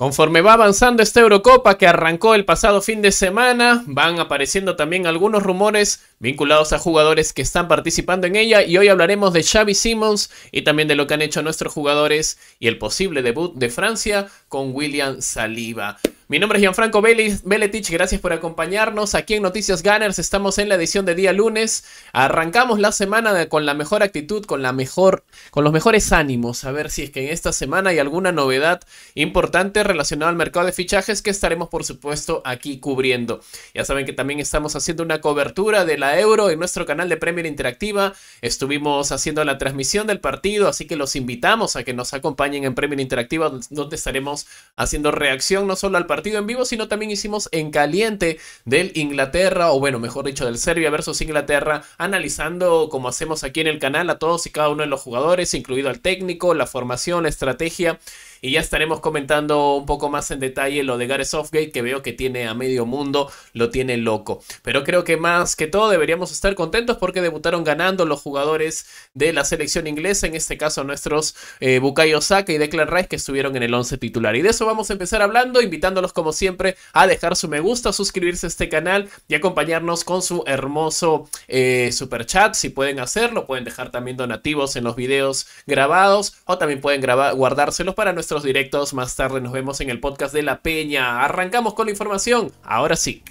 Conforme va avanzando esta Eurocopa que arrancó el pasado fin de semana, van apareciendo también algunos rumores vinculados a jugadores que están participando en ella y hoy hablaremos de Xavi Simmons y también de lo que han hecho nuestros jugadores y el posible debut de Francia con William Saliba. Mi nombre es Gianfranco Beletich, gracias por acompañarnos aquí en Noticias Gunners. Estamos en la edición de día lunes. Arrancamos la semana con la mejor actitud, con la mejor con los mejores ánimos. A ver si es que en esta semana hay alguna novedad importante relacionada al mercado de fichajes que estaremos por supuesto aquí cubriendo. Ya saben que también estamos haciendo una cobertura de la Euro en nuestro canal de Premier Interactiva. Estuvimos haciendo la transmisión del partido, así que los invitamos a que nos acompañen en Premier Interactiva donde estaremos haciendo reacción no solo al partido partido en vivo, sino también hicimos en caliente del Inglaterra, o bueno, mejor dicho, del Serbia versus Inglaterra, analizando como hacemos aquí en el canal a todos y cada uno de los jugadores, incluido al técnico, la formación, la estrategia y ya estaremos comentando un poco más en detalle lo de Gareth Southgate, que veo que tiene a medio mundo, lo tiene loco. Pero creo que más que todo deberíamos estar contentos porque debutaron ganando los jugadores de la selección inglesa, en este caso nuestros eh, Bukayo Saka y Declan Rice, que estuvieron en el 11 titular. Y de eso vamos a empezar hablando, invitándolos como siempre a dejar su me gusta, suscribirse a este canal y acompañarnos con su hermoso eh, super chat. Si pueden hacerlo, pueden dejar también donativos en los videos grabados o también pueden grabar, guardárselos para nuestra directos. Más tarde nos vemos en el podcast de La Peña. Arrancamos con la información. Ahora sí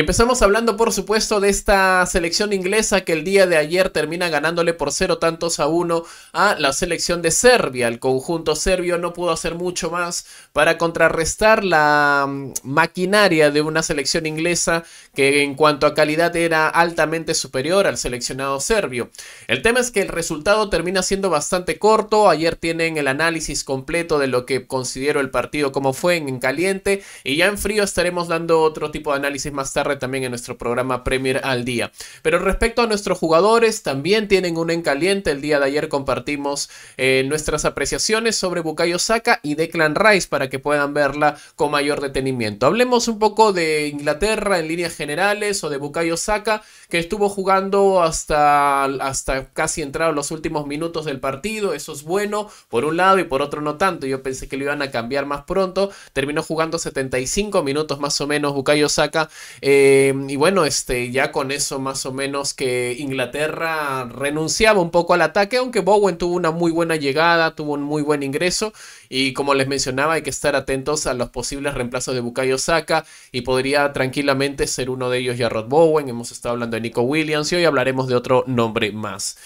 empezamos hablando, por supuesto, de esta selección inglesa que el día de ayer termina ganándole por cero tantos a uno a la selección de Serbia. El conjunto serbio no pudo hacer mucho más para contrarrestar la mm, maquinaria de una selección inglesa que en cuanto a calidad era altamente superior al seleccionado serbio. El tema es que el resultado termina siendo bastante corto. Ayer tienen el análisis completo de lo que considero el partido como fue en caliente y ya en frío estaremos dando otro tipo de análisis más tarde también en nuestro programa Premier al día. Pero respecto a nuestros jugadores, también tienen un en caliente. El día de ayer compartimos eh, nuestras apreciaciones sobre Bukayo Saka y Declan Rice para que puedan verla con mayor detenimiento. Hablemos un poco de Inglaterra en líneas generales o de Bukayo Saka, que estuvo jugando hasta, hasta casi entrados los últimos minutos del partido. Eso es bueno, por un lado, y por otro no tanto. Yo pensé que lo iban a cambiar más pronto. Terminó jugando 75 minutos más o menos Bukayo Saka. Eh, y bueno, este, ya con eso más o menos que Inglaterra renunciaba un poco al ataque, aunque Bowen tuvo una muy buena llegada, tuvo un muy buen ingreso y como les mencionaba hay que estar atentos a los posibles reemplazos de Bukayo Saka y podría tranquilamente ser uno de ellos ya Rod Bowen, hemos estado hablando de Nico Williams y hoy hablaremos de otro nombre más.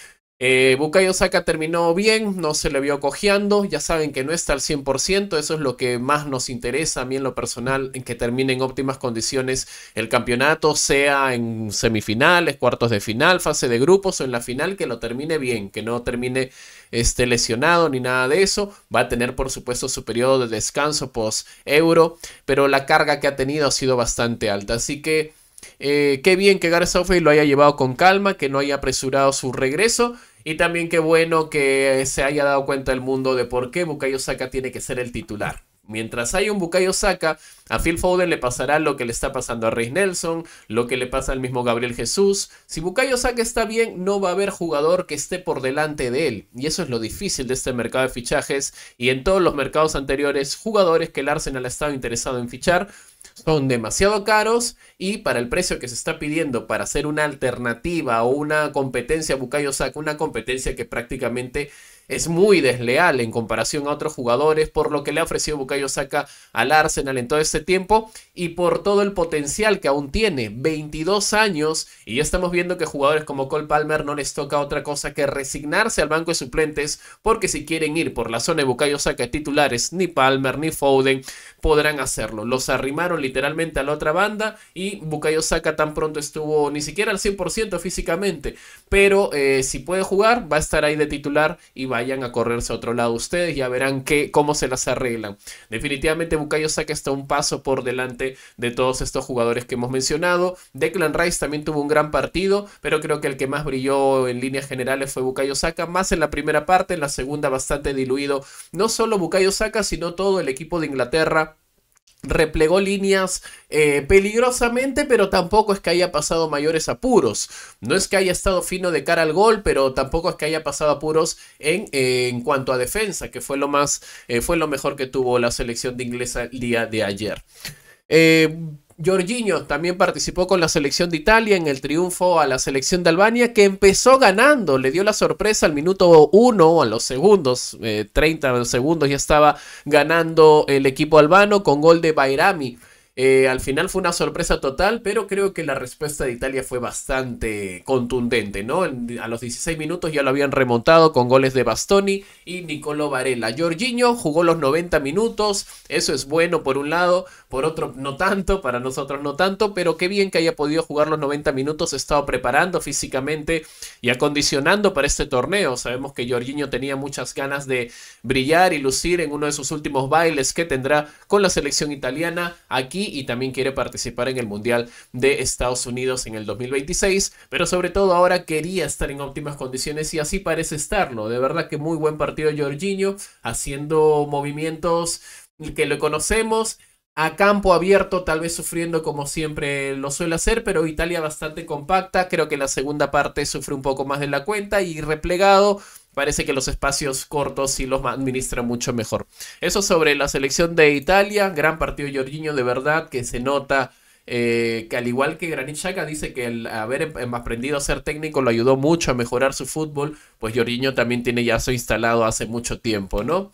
Eh, Bukayo Saka terminó bien, no se le vio cojeando, ya saben que no está al 100%, eso es lo que más nos interesa a mí en lo personal, en que termine en óptimas condiciones el campeonato, sea en semifinales, cuartos de final, fase de grupos o en la final, que lo termine bien, que no termine este, lesionado ni nada de eso, va a tener por supuesto su periodo de descanso post euro, pero la carga que ha tenido ha sido bastante alta, así que... Eh, qué bien que Gareth Southgate lo haya llevado con calma, que no haya apresurado su regreso y también qué bueno que se haya dado cuenta el mundo de por qué Bukayo Saka tiene que ser el titular. Mientras hay un Bukayo Saka, a Phil Foden le pasará lo que le está pasando a rey Nelson, lo que le pasa al mismo Gabriel Jesús. Si Bukayo Saka está bien, no va a haber jugador que esté por delante de él. Y eso es lo difícil de este mercado de fichajes. Y en todos los mercados anteriores, jugadores que el Arsenal ha estado interesado en fichar son demasiado caros y para el precio que se está pidiendo para hacer una alternativa o una competencia a Bukayo Saka, una competencia que prácticamente es muy desleal en comparación a otros jugadores por lo que le ha ofrecido Bukayo Saka al Arsenal en todo este tiempo y por todo el potencial que aún tiene, 22 años y ya estamos viendo que jugadores como Cole Palmer no les toca otra cosa que resignarse al banco de suplentes porque si quieren ir por la zona de Bukayo Saka titulares, ni Palmer ni Foden podrán hacerlo. Los arrimaron literalmente a la otra banda y Bukayo Saka tan pronto estuvo ni siquiera al 100% físicamente, pero eh, si puede jugar va a estar ahí de titular y va a vayan a correrse a otro lado ustedes, ya verán que, cómo se las arreglan. Definitivamente Bukayo Saka está un paso por delante de todos estos jugadores que hemos mencionado. Declan Rice también tuvo un gran partido, pero creo que el que más brilló en líneas generales fue Bukayo Saka, más en la primera parte, en la segunda bastante diluido. No solo Bukayo Saka, sino todo el equipo de Inglaterra replegó líneas eh, peligrosamente, pero tampoco es que haya pasado mayores apuros. No es que haya estado fino de cara al gol, pero tampoco es que haya pasado apuros en, eh, cuanto a defensa, que fue lo más, eh, fue lo mejor que tuvo la selección de inglesa el día de ayer. Jorginho también participó con la selección de Italia en el triunfo a la selección de Albania, que empezó ganando, le dio la sorpresa al minuto 1, a los segundos, 30 eh, segundos ya estaba ganando el equipo albano con gol de Bairami. Eh, al final fue una sorpresa total, pero creo que la respuesta de Italia fue bastante contundente, ¿no? a los 16 minutos ya lo habían remontado con goles de Bastoni y Nicolo Varela. Jorginho jugó los 90 minutos, eso es bueno por un lado, por otro no tanto, para nosotros no tanto, pero qué bien que haya podido jugar los 90 minutos, he estado preparando físicamente y acondicionando para este torneo. Sabemos que Jorginho tenía muchas ganas de brillar y lucir en uno de sus últimos bailes que tendrá con la selección italiana aquí y también quiere participar en el Mundial de Estados Unidos en el 2026, pero sobre todo ahora quería estar en óptimas condiciones y así parece estarlo. De verdad que muy buen partido Jorginho, haciendo movimientos que lo conocemos a campo abierto, tal vez sufriendo como siempre lo suele hacer, pero Italia bastante compacta, creo que la segunda parte sufre un poco más de la cuenta y replegado. Parece que los espacios cortos sí los administra mucho mejor. Eso sobre la selección de Italia. Gran partido Jorginho, de verdad, que se nota eh, que al igual que Granit Xhaka dice que el haber em, em, aprendido a ser técnico lo ayudó mucho a mejorar su fútbol, pues Jorginho también tiene ya instalado hace mucho tiempo, ¿no?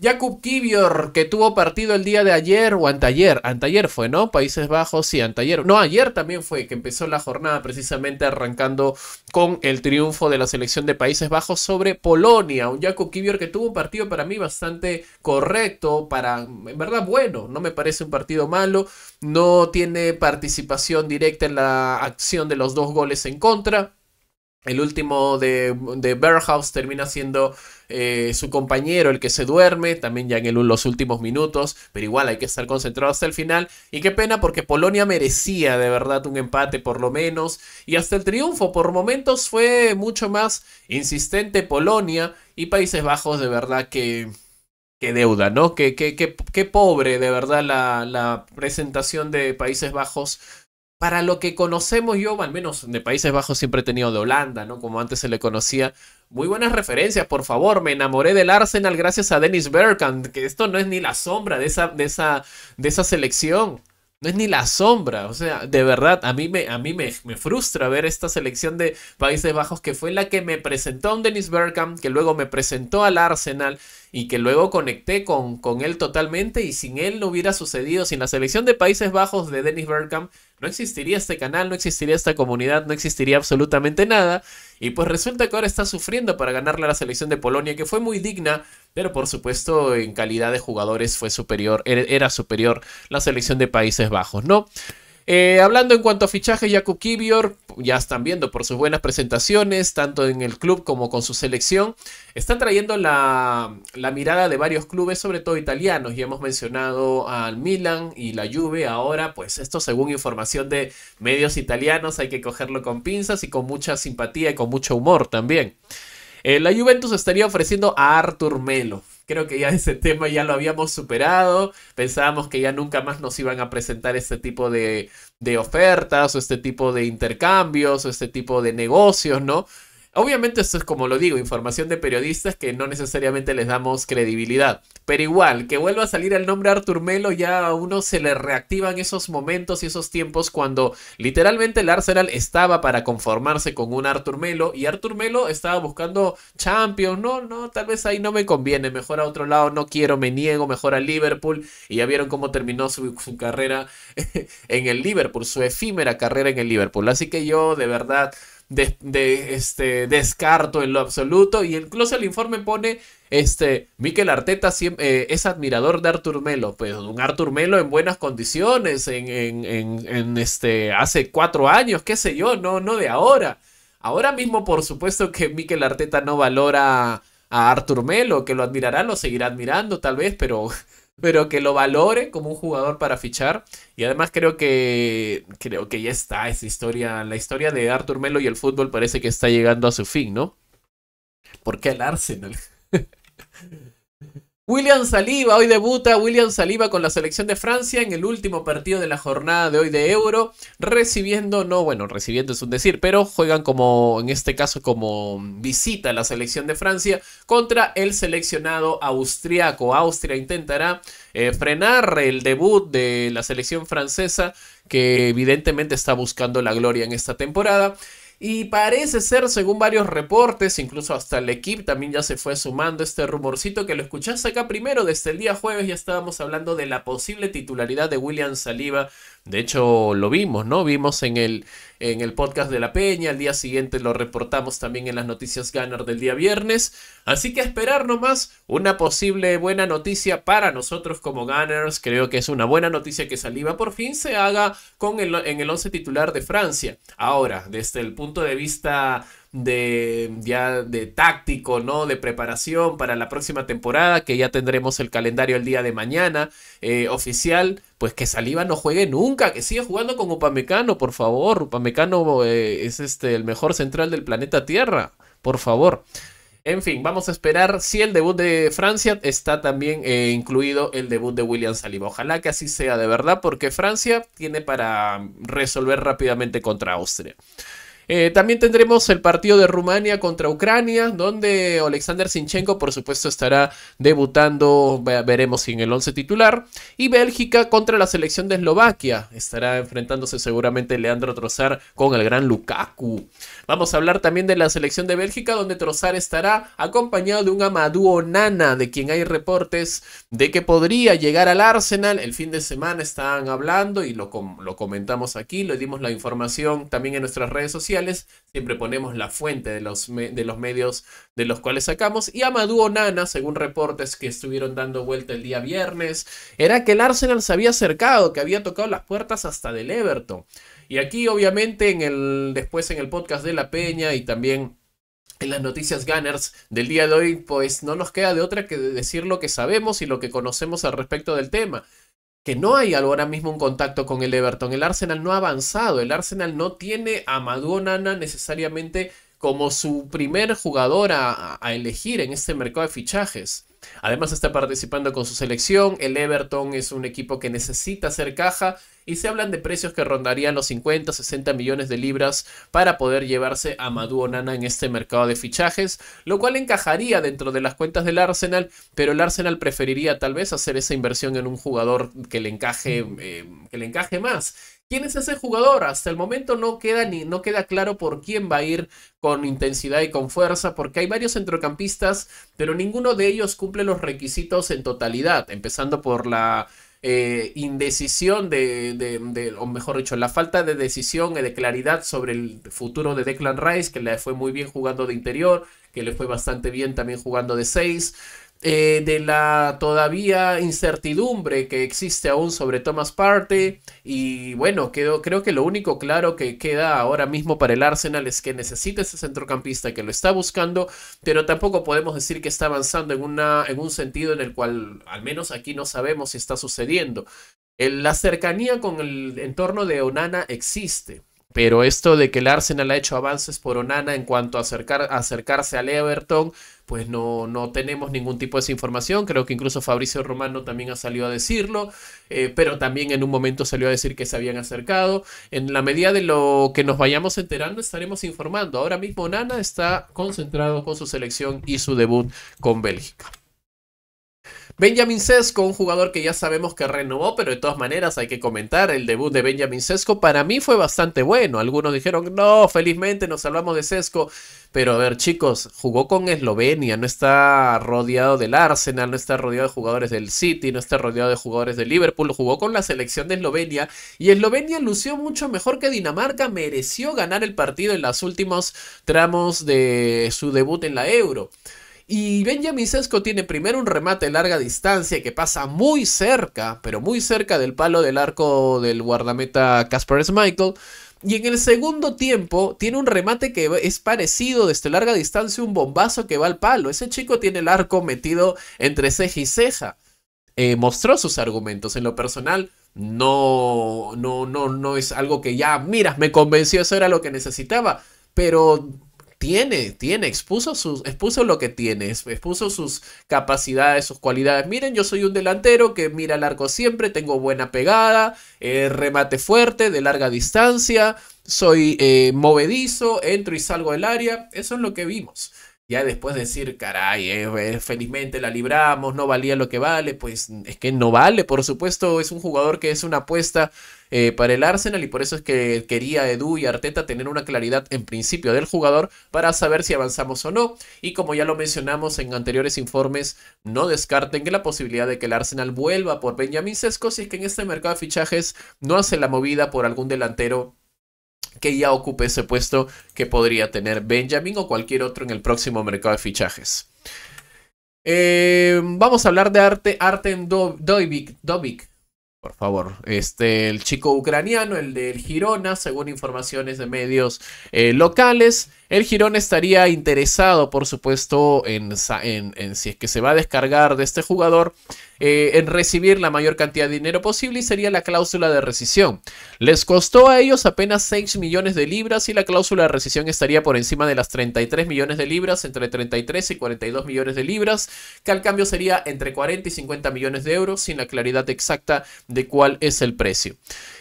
Jakub Kivior, que tuvo partido el día de ayer o antayer, antayer fue, ¿no? Países Bajos, sí, antayer. No, ayer también fue, que empezó la jornada precisamente arrancando con el triunfo de la selección de Países Bajos sobre Polonia. Un Jakub Kibior que tuvo un partido para mí bastante correcto, para, en verdad, bueno, no me parece un partido malo, no tiene participación directa en la acción de los dos goles en contra el último de, de termina siendo eh, su compañero el que se duerme, también ya en los últimos minutos, pero igual hay que estar concentrado hasta el final. Y qué pena porque Polonia merecía de verdad un empate por lo menos, y hasta el triunfo por momentos fue mucho más insistente Polonia y Países Bajos de verdad que... Qué deuda, ¿no? Qué, qué, pobre de verdad la, la presentación de Países Bajos para lo que conocemos yo, al menos de Países Bajos siempre he tenido de Holanda, ¿no? Como antes se le conocía. Muy buenas referencias, por favor. Me enamoré del Arsenal gracias a Dennis Bergkamp, que esto no es ni la sombra de esa, de esa, de esa selección. No es ni la sombra, o sea, de verdad, a mí, me, a mí me, me frustra ver esta selección de Países Bajos que fue la que me presentó a un Dennis Bergkamp, que luego me presentó al Arsenal y que luego conecté con, con él totalmente y sin él no hubiera sucedido, sin la selección de Países Bajos de Dennis Bergkamp, no existiría este canal, no existiría esta comunidad, no existiría absolutamente nada. Y pues resulta que ahora está sufriendo para ganarle a la selección de Polonia, que fue muy digna, pero por supuesto en calidad de jugadores fue superior, er, era superior la selección de Países Bajos, ¿no? Eh, hablando en cuanto a fichaje, Jakub Kibior ya están viendo por sus buenas presentaciones, tanto en el club como con su selección, están trayendo la, la mirada de varios clubes, sobre todo italianos. y hemos mencionado al Milan y la Juve. Ahora, pues esto según información de medios italianos, hay que cogerlo con pinzas y con mucha simpatía y con mucho humor también. Eh, la Juventus estaría ofreciendo a Arthur Melo. Creo que ya ese tema ya lo habíamos superado. Pensábamos que ya nunca más nos iban a presentar este tipo de, de ofertas o este tipo de intercambios o este tipo de negocios, ¿no? Obviamente esto es como lo digo, información de periodistas que no necesariamente les damos credibilidad. Pero igual, que vuelva a salir el nombre Artur Melo, ya a uno se le reactivan esos momentos y esos tiempos cuando literalmente el Arsenal estaba para conformarse con un Artur Melo y Artur Melo estaba buscando Champions. No, no, tal vez ahí no me conviene, mejor a otro lado, no quiero, me niego, mejor a Liverpool. Y ya vieron cómo terminó su carrera en el Liverpool, su efímera carrera en el Liverpool. Así que yo de verdad de, este, descarto en lo absoluto. Y incluso el informe pone, este, Miquel Arteta eh, es admirador de Artur Melo. Pues un Artur Melo en buenas condiciones, en, este, hace cuatro años, qué sé yo, no, no de ahora. Ahora mismo, por supuesto que Miquel Arteta no valora a Artur Melo, que lo admirará, lo seguirá admirando tal vez, pero pero que lo valore como un jugador para fichar. Y además creo que creo que ya está esa historia, la historia de Arthur Melo y el fútbol parece que está llegando a su fin, ¿no? ¿Por qué el Arsenal? William Saliba, hoy debuta William Saliba con la selección de Francia en el último partido de la jornada de hoy de Euro, recibiendo, no, bueno, recibiendo es un decir, pero juegan como, en este caso, como visita la selección de Francia contra el seleccionado austriaco. Austria intentará eh, frenar el debut de la selección francesa que evidentemente está buscando la gloria en esta temporada. Y parece ser, según varios reportes, incluso hasta el equipo también ya se fue sumando este rumorcito que lo escuchaste acá primero, desde el este día jueves ya estábamos hablando de la posible titularidad de William Saliba de hecho, lo vimos, ¿no? Vimos en el, en el podcast de La Peña, al día siguiente lo reportamos también en las noticias Gunner del día viernes. Así que esperar nomás una posible buena noticia para nosotros como Gunners. Creo que es una buena noticia que Saliva por fin se haga con el, en el 11 titular de Francia. Ahora, desde el punto de vista de ya de táctico, ¿no? De preparación para la próxima temporada, que ya tendremos el calendario el día de mañana eh, oficial pues que Saliba no juegue nunca, que siga jugando con Upamecano, por favor. Upamecano eh, es este, el mejor central del planeta Tierra, por favor. En fin, vamos a esperar si el debut de Francia está también eh, incluido el debut de William Saliba. Ojalá que así sea de verdad, porque Francia tiene para resolver rápidamente contra Austria. Eh, también tendremos el partido de Rumania contra Ucrania, donde Alexander Sinchenko, por supuesto, estará debutando, veremos si en el 11 titular. Y Bélgica contra la selección de Eslovaquia, estará enfrentándose seguramente Leandro Trozar con el gran Lukaku. Vamos a hablar también de la selección de Bélgica, donde Trozar estará acompañado de un Amadou Onana, de quien hay reportes de que podría llegar al Arsenal. El fin de semana estaban hablando y lo, lo comentamos aquí, le dimos la información también en nuestras redes sociales siempre ponemos la fuente de los, de los medios de los cuales sacamos, y Amadou Onana, según reportes que estuvieron dando vuelta el día viernes, era que el Arsenal se había acercado, que había tocado las puertas hasta del Everton. Y aquí, obviamente, en el, después en el podcast de La Peña y también en las noticias Gunners del día de hoy, pues no nos queda de otra que decir lo que sabemos y lo que conocemos al respecto del tema que no hay ahora mismo un contacto con el Everton. El Arsenal no ha avanzado, el Arsenal no tiene a Nana necesariamente como su primer jugador a elegir en este mercado de fichajes. Además está participando con su selección, el Everton es un equipo que necesita hacer caja y se hablan de precios que rondarían los 50, 60 millones de libras para poder llevarse a Madu Nana en este mercado de fichajes, lo cual encajaría dentro de las cuentas del Arsenal, pero el Arsenal preferiría tal vez hacer esa inversión en un jugador que le encaje, eh, que le encaje más. ¿Quién es ese jugador? Hasta el momento no queda ni no queda claro por quién va a ir con intensidad y con fuerza, porque hay varios centrocampistas, pero ninguno de ellos cumple los requisitos en totalidad, empezando por la eh, indecisión de, o mejor dicho, la falta de decisión y de claridad sobre el futuro de Declan Rice, que le fue muy bien jugando de interior, que le fue bastante bien también jugando de 6 eh, de la todavía incertidumbre que existe aún sobre Thomas Partey. Y bueno, creo que lo único claro que queda ahora mismo para el Arsenal es que necesita ese centrocampista que lo está buscando, pero tampoco podemos decir que está avanzando en, una, en un sentido en el cual al menos aquí no sabemos si está sucediendo. la cercanía con el entorno de Onana existe pero esto de que el Arsenal ha hecho avances por Onana en cuanto a acercarse al Everton, pues no, no tenemos ningún tipo de información. Creo que incluso Fabricio Romano también ha salido a decirlo, eh, pero también en un momento salió a decir que se habían acercado. En la medida de lo que nos vayamos enterando, estaremos informando. Ahora mismo Onana está concentrado con su selección y su debut con Bélgica. Benjamin Sesco, un jugador que ya sabemos que renovó, pero de todas maneras hay que comentar, el debut de Benjamin Sesco para mí fue bastante bueno. Algunos dijeron, no, felizmente nos salvamos de Sesco. Pero a ver, chicos, jugó con Eslovenia, no está rodeado del Arsenal, no está rodeado de jugadores del City, no está rodeado de jugadores del Liverpool, jugó con la selección de Eslovenia y Eslovenia lució mucho mejor que Dinamarca, mereció ganar el partido en los últimos tramos de su debut en la Euro. Y Benjamin Sesco tiene primero un remate de larga distancia que pasa muy cerca, pero muy cerca del palo del arco del guardameta Casper Michael. Y en el segundo tiempo tiene un remate que es parecido desde larga distancia, un bombazo que va al palo. Ese chico tiene el arco metido entre ceja y ceja. Eh, mostró sus argumentos en lo personal. No, no, no, no es algo que ya, mira, me convenció, eso era lo que necesitaba. Pero tiene, tiene, expuso, sus, expuso lo que tiene, expuso sus capacidades, sus cualidades. Miren, yo soy un delantero que mira largo arco siempre, tengo buena pegada, eh, remate fuerte, de larga distancia, soy eh, movedizo, entro y salgo del área. Eso es lo que vimos. Ya después de decir, caray, eh, felizmente la libramos, no valía lo que vale, pues es que no vale, por supuesto, es un jugador que es una apuesta eh, para el Arsenal y por eso es que quería Edu y Arteta tener una claridad en principio del jugador para saber si avanzamos o no. Y como ya lo mencionamos en anteriores informes, no descarten que la posibilidad de que el Arsenal vuelva por Benjamin Sesco si es que en este mercado de fichajes no hace la movida por algún delantero que ya ocupe ese puesto que podría tener Benjamin o cualquier otro en el próximo mercado de fichajes. Eh, vamos a hablar de arte, Arten Dovik, por favor, este, el chico ucraniano, el del Girona, según informaciones de medios eh, locales, el Girona estaría interesado, por supuesto, en, en, en si es que se va a descargar de este jugador, eh, en recibir la mayor cantidad de dinero posible y sería la cláusula de rescisión. Les costó a ellos apenas 6 millones de libras y la cláusula de rescisión estaría por encima de las 33 millones de libras, entre 33 y 42 millones de libras, que al cambio sería entre 40 y 50 millones de euros sin la claridad exacta de cuál es el precio.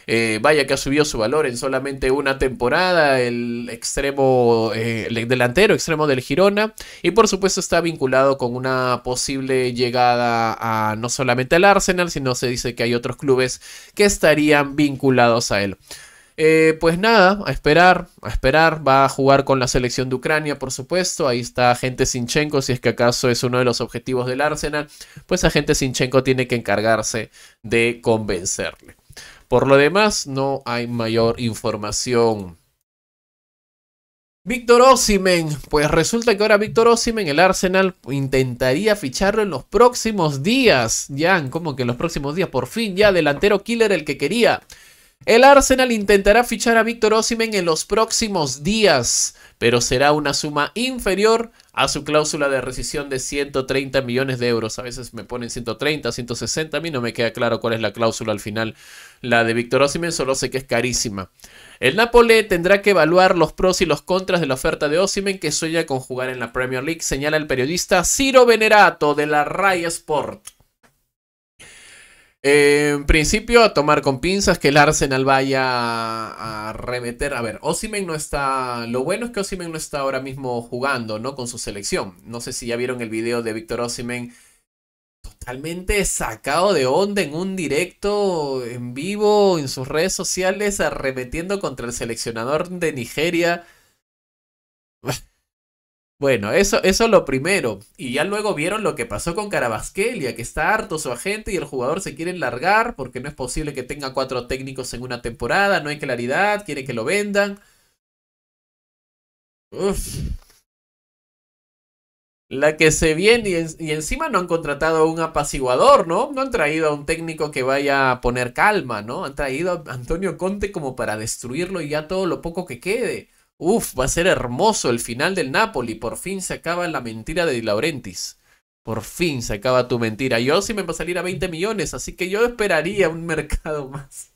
Eh, vaya que ha subido su valor en solamente una temporada, el extremo, eh, el delantero extremo del Girona. Y por supuesto está vinculado con una posible llegada a no solamente al Arsenal, sino se dice que hay otros clubes que estarían vinculados a él. Eh, pues nada, a esperar, a esperar. Va a jugar con la selección de Ucrania, por supuesto. Ahí está Agente Sinchenko, si es que acaso es uno de los objetivos del Arsenal. Pues Agente Sinchenko tiene que encargarse de convencerle. Por lo demás, no hay mayor información. Víctor Osimen, pues resulta que ahora Víctor Osimen, el Arsenal, intentaría ficharlo en los próximos días. Ya, como que en los próximos días, por fin, ya, delantero killer el que quería. El Arsenal intentará fichar a Víctor Osimen en los próximos días, pero será una suma inferior a su cláusula de rescisión de 130 millones de euros. A veces me ponen 130, 160, a mí no me queda claro cuál es la cláusula al final. La de Víctor Osimen solo sé que es carísima. El Napoli tendrá que evaluar los pros y los contras de la oferta de Osimen que sueña con jugar en la Premier League, señala el periodista Ciro Venerato de la Raya Sport. Eh, en principio, a tomar con pinzas que el Arsenal vaya a, arremeter. remeter. A ver, Osimen no está. Lo bueno es que Osimen no está ahora mismo jugando, ¿no? Con su selección. No sé si ya vieron el video de Víctor Osimen totalmente sacado de onda en un directo en vivo en sus redes sociales arremetiendo contra el seleccionador de Nigeria bueno, eso, eso lo primero. Y ya luego vieron lo que pasó con Carabasquelia, que está harto su agente y el jugador se quiere largar porque no es posible que tenga cuatro técnicos en una temporada, no hay claridad, quiere que lo vendan. La que se viene y, y, encima no han contratado a un apaciguador, ¿no? No han traído a un técnico que vaya a poner calma, ¿no? Han traído a Antonio Conte como para destruirlo y ya todo lo poco que quede. Uf, va a ser hermoso el final del Napoli. Por fin se acaba la mentira de Di Laurentiis. Por fin se acaba tu mentira. Yo sí me va a salir a 20 millones, así que yo esperaría un mercado más.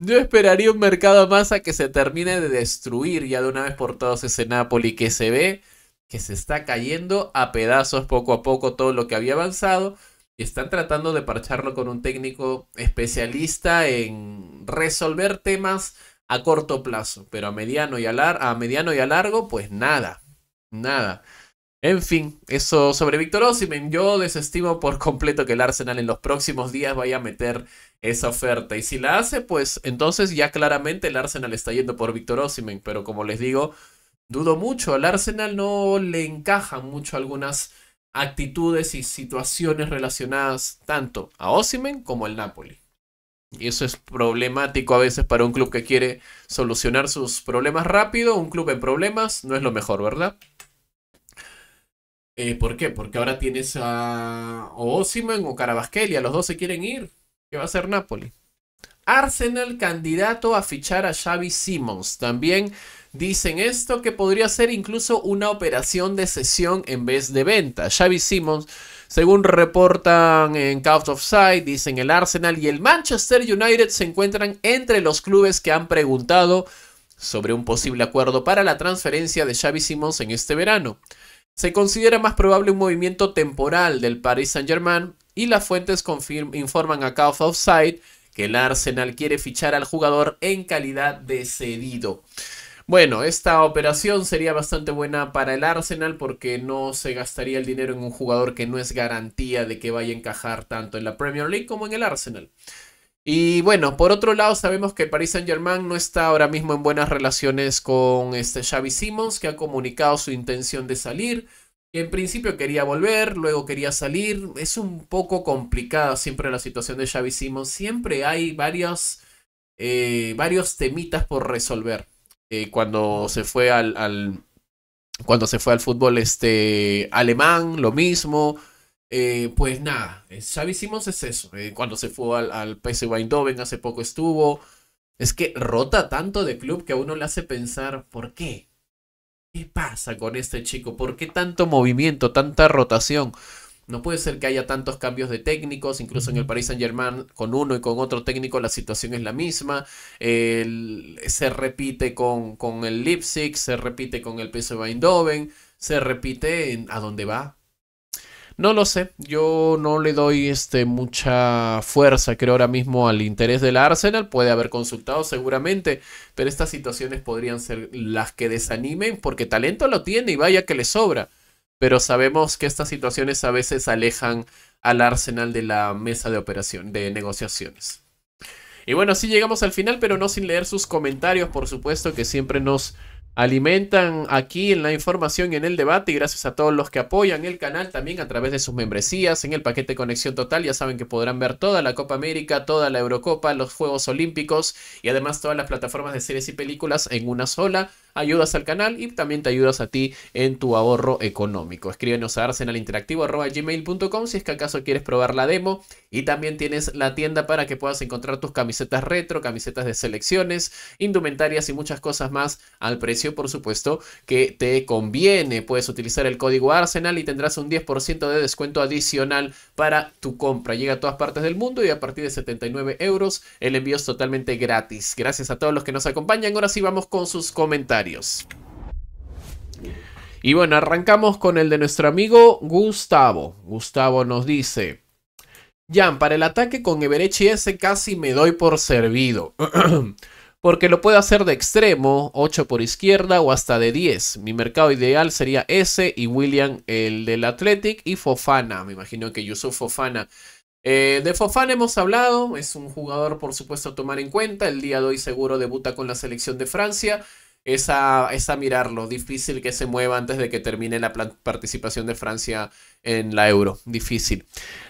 Yo esperaría un mercado más a que se termine de destruir ya de una vez por todas ese Napoli que se ve que se está cayendo a pedazos poco a poco todo lo que había avanzado y están tratando de parcharlo con un técnico especialista en resolver temas a corto plazo, pero a mediano y a, a, mediano y a largo, pues nada, nada. En fin, eso sobre Víctor Osimhen. Yo desestimo por completo que el Arsenal en los próximos días vaya a meter esa oferta. Y si la hace, pues entonces ya claramente el Arsenal está yendo por Víctor Osimhen. Pero como les digo, dudo mucho. Al Arsenal no le encajan mucho algunas actitudes y situaciones relacionadas tanto a Osimen como al Napoli. Y eso es problemático a veces para un club que quiere solucionar sus problemas rápido. Un club en problemas no es lo mejor, ¿verdad? Eh, ¿Por qué? Porque ahora tienes a Osimen o a Los dos se quieren ir. ¿Qué va a hacer Napoli? Arsenal candidato a fichar a Xavi Simons. También dicen esto que podría ser incluso una operación de cesión en vez de venta. Xavi Simons según reportan en Couch of Sight, dicen el Arsenal y el Manchester United se encuentran entre los clubes que han preguntado sobre un posible acuerdo para la transferencia de Xavi Simons en este verano. Se considera más probable un movimiento temporal del Paris Saint-Germain y las fuentes informan a Couch of Sight que el Arsenal quiere fichar al jugador en calidad de cedido. Bueno, esta operación sería bastante buena para el Arsenal porque no se gastaría el dinero en un jugador que no es garantía de que vaya a encajar tanto en la Premier League como en el Arsenal. Y bueno, por otro lado sabemos que Paris Saint-Germain no está ahora mismo en buenas relaciones con este Xavi Simons, que ha comunicado su intención de salir, en principio quería volver, luego quería salir. Es un poco complicada siempre la situación de Xavi Simons, siempre hay varios, eh, varios temitas por resolver. Eh, cuando se fue al, al, cuando se fue al fútbol este alemán, lo mismo. Eh, pues nada, eh, ya hicimos es eso. cuando se fue al, al PSV Eindhoven hace poco estuvo. Es que rota tanto de club que a uno le hace pensar, ¿por qué? ¿Qué pasa con este chico? ¿Por qué tanto movimiento, tanta rotación? No puede ser que haya tantos cambios de técnicos, incluso en el Paris Saint Germain con uno y con otro técnico la situación es la misma, se repite con, el Leipzig, se repite con el PSV Eindhoven, se repite en, a dónde va. No lo sé, yo no le doy este, mucha fuerza, creo ahora mismo, al interés del Arsenal, puede haber consultado seguramente, pero estas situaciones podrían ser las que desanimen porque talento lo tiene y vaya que le sobra pero sabemos que estas situaciones a veces alejan al Arsenal de la mesa de operación, de negociaciones. Y bueno, sí llegamos al final, pero no sin leer sus comentarios, por supuesto que siempre nos alimentan aquí en la información y en el debate y gracias a todos los que apoyan el canal también a través de sus membresías en el paquete Conexión Total ya saben que podrán ver toda la Copa América, toda la Eurocopa, los Juegos Olímpicos y además todas las plataformas de series y películas en una sola ayudas al canal y también te ayudas a ti en tu ahorro económico. Escríbenos a gmail.com si es que acaso quieres probar la demo y también tienes la tienda para que puedas encontrar tus camisetas retro, camisetas de selecciones, indumentarias y muchas cosas más al precio por supuesto, que te conviene. Puedes utilizar el código Arsenal y tendrás un 10% de descuento adicional para tu compra. Llega a todas partes del mundo y a partir de 79 euros el envío es totalmente gratis. Gracias a todos los que nos acompañan. Ahora sí vamos con sus comentarios. Y bueno, arrancamos con el de nuestro amigo Gustavo. Gustavo nos dice, Jan, para el ataque con y S casi me doy por servido. porque lo puedo hacer de extremo, 8 por izquierda o hasta de 10. Mi mercado ideal sería ese y William el del Athletic y Fofana, me imagino que Yusuf Fofana. Eh, de Fofana hemos hablado, es un jugador por supuesto a tomar en cuenta, el día de hoy seguro debuta con la selección de Francia es a, mirarlo difícil que se mueva antes de que termine la participación de Francia en la Euro. Difícil.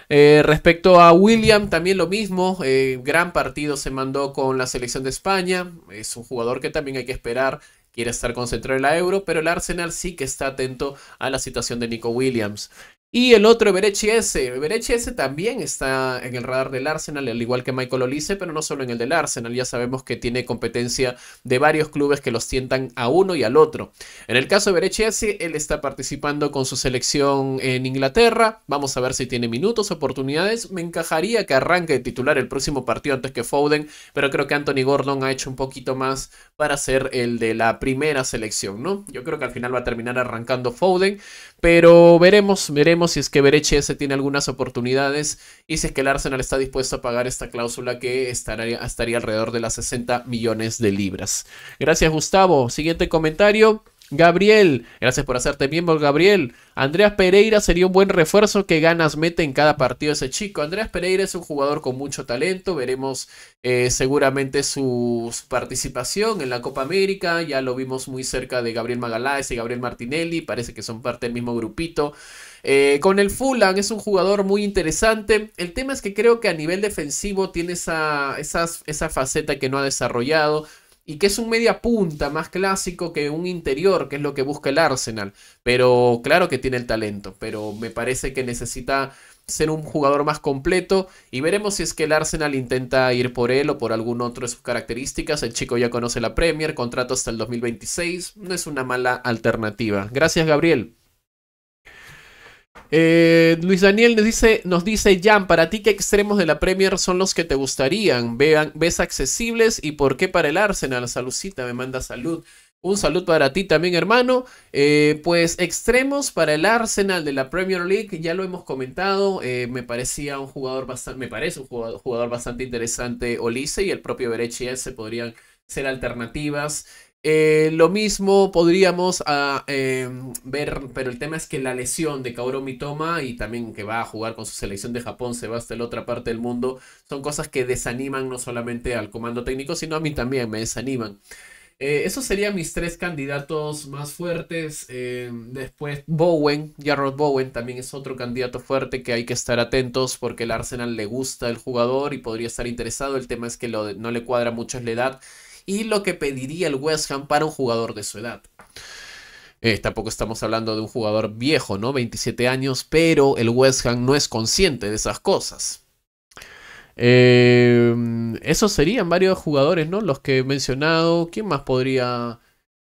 Eh, respecto a William, también lo mismo. Eh, gran partido se mandó con la selección de España. Es un jugador que también hay que esperar. Quiere estar concentrado en la Euro, pero el Arsenal sí que está atento a la situación de Nico Williams. Y el otro, Berechi S. Berechi S también está en el radar del Arsenal, al igual que Michael Olise, pero no solo en el del Arsenal. Ya sabemos que tiene competencia de varios clubes que los tientan a uno y al otro. En el caso de Berechi S, él está participando con su selección en Inglaterra. Vamos a ver si tiene minutos, oportunidades. Me encajaría que arranque de titular el próximo partido antes que Foden, pero creo que Anthony Gordon ha hecho un poquito más para ser el de la primera selección, ¿no? Yo creo que al final va a terminar arrancando Foden, pero veremos, veremos si es que Berechese tiene algunas oportunidades y si es que el Arsenal está dispuesto a pagar esta cláusula que estaría, estaría alrededor de las 60 millones de libras. Gracias Gustavo. Siguiente comentario. Gabriel, gracias por hacerte miembro, Gabriel. Andreas Pereira sería un buen refuerzo. que ganas mete en cada partido ese chico? Andreas Pereira es un jugador con mucho talento. Veremos eh, seguramente su participación en la Copa América. Ya lo vimos muy cerca de Gabriel Magaláes y Gabriel Martinelli. Parece que son parte del mismo grupito. Eh, con el Fulham es un jugador muy interesante. El tema es que creo que a nivel defensivo tiene esa, esa faceta que no ha desarrollado y que es un media punta más clásico que un interior, que es lo que busca el Arsenal. Pero claro que tiene el talento, pero me parece que necesita ser un jugador más completo y veremos si es que el Arsenal intenta ir por él o por algún otro de sus características. El chico ya conoce la Premier, contrato hasta el 2026, no es una mala alternativa. Gracias Gabriel. Eh, Luis Daniel nos dice, nos dice, Jan, ¿para ti qué extremos de la Premier son los que te gustarían? Vean, ¿Ves accesibles y por qué para el Arsenal? Salucita, me manda salud. Un saludo para ti también, hermano. Eh, pues extremos para el Arsenal de la Premier League, ya lo hemos comentado. Eh, me parecía un jugador bastante, me parece un jugador, bastante interesante, Olise y el propio Berechiel se podrían ser alternativas. Eh, lo mismo podríamos ah, em, ver, pero el tema es que la lesión de Kaoru Toma y también que va a jugar con su selección de Japón, se va hasta la otra parte del mundo, son cosas que desaniman no solamente al comando técnico, sino a mí también me desaniman. Eh, esos serían mis tres candidatos más fuertes. Em, después Bowen, Jarrod Bowen también es otro candidato fuerte que hay que estar atentos porque el Arsenal le gusta el jugador y podría estar interesado. El tema es que no le cuadra mucho es la edad y lo que pediría el West Ham para un jugador de su edad. Eh, tampoco estamos hablando de un jugador viejo, ¿no? 27 años, pero el West Ham no es consciente de esas cosas. Eh, esos serían varios jugadores, ¿no? Los que he mencionado. ¿Quién más podría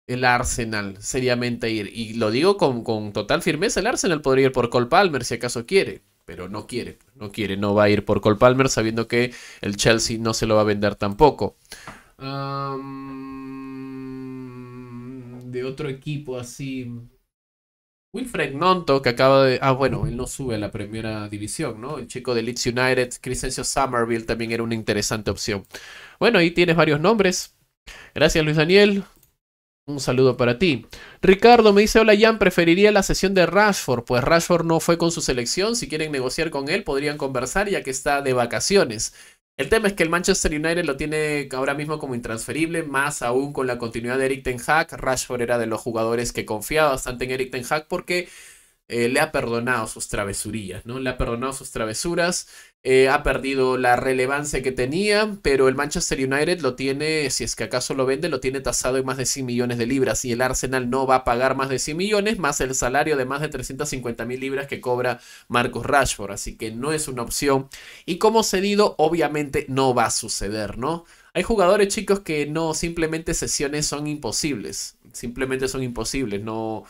el Arsenal seriamente ir? Y lo digo con, con total firmeza, el Arsenal podría ir por Cole Palmer si acaso quiere pero no quiere, no quiere, no va a ir por Cole Palmer sabiendo que el Chelsea no se lo va a vender tampoco de otro equipo así. Wilfred Nonto, que acaba de. Ah, bueno, él no sube a la primera división, ¿no? El chico de Leeds United, Crescencio Somerville, también era una interesante opción. Bueno, ahí tienes varios nombres. Gracias, Luis Daniel. Un saludo para ti. Ricardo me dice: Hola, Jan, preferiría la sesión de Rashford, pues Rashford no fue con su selección. Si quieren negociar con él, podrían conversar, ya que está de vacaciones. El tema es que el Manchester United lo tiene ahora mismo como intransferible, más aún con la continuidad de Eric Ten Hag. Rashford era de los jugadores que confiaba bastante en Eric Ten Hag porque eh, le ha perdonado sus travesurías, ¿no? Le ha perdonado sus travesuras. Eh, ha perdido la relevancia que tenía, pero el Manchester United lo tiene, si es que acaso lo vende, lo tiene tasado en más de 100 millones de libras y el Arsenal no va a pagar más de 100 millones, más el salario de más de 350 mil libras que cobra Marcus Rashford, así que no es una opción. Y como cedido, obviamente no va a suceder, ¿no? Hay jugadores chicos que no, simplemente sesiones son imposibles, simplemente son imposibles, no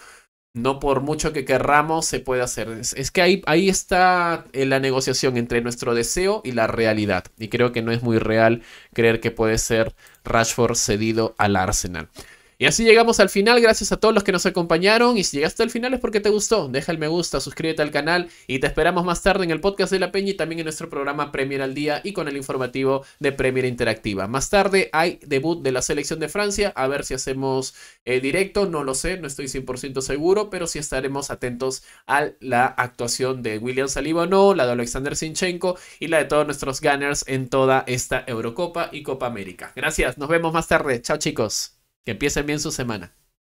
no por mucho que querramos se puede hacer. Es, que ahí, ahí está eh, la negociación entre nuestro deseo y la realidad. Y creo que no es muy real creer que puede ser Rashford cedido al Arsenal. Y así llegamos al final, gracias a todos los que nos acompañaron y si llegaste al final es porque te gustó, deja el me gusta, suscríbete al canal y te esperamos más tarde en el podcast de La Peña y también en nuestro programa Premier al Día y con el informativo de Premier Interactiva. Más tarde hay debut de la selección de Francia, a ver si hacemos eh, directo, no lo sé, no estoy 100% seguro, pero sí estaremos atentos a la actuación de William Saliba no, la de Alexander Sinchenko y la de todos nuestros Gunners en toda esta Eurocopa y Copa América. Gracias, nos vemos más tarde, chao chicos. Que empiecen bien su semana.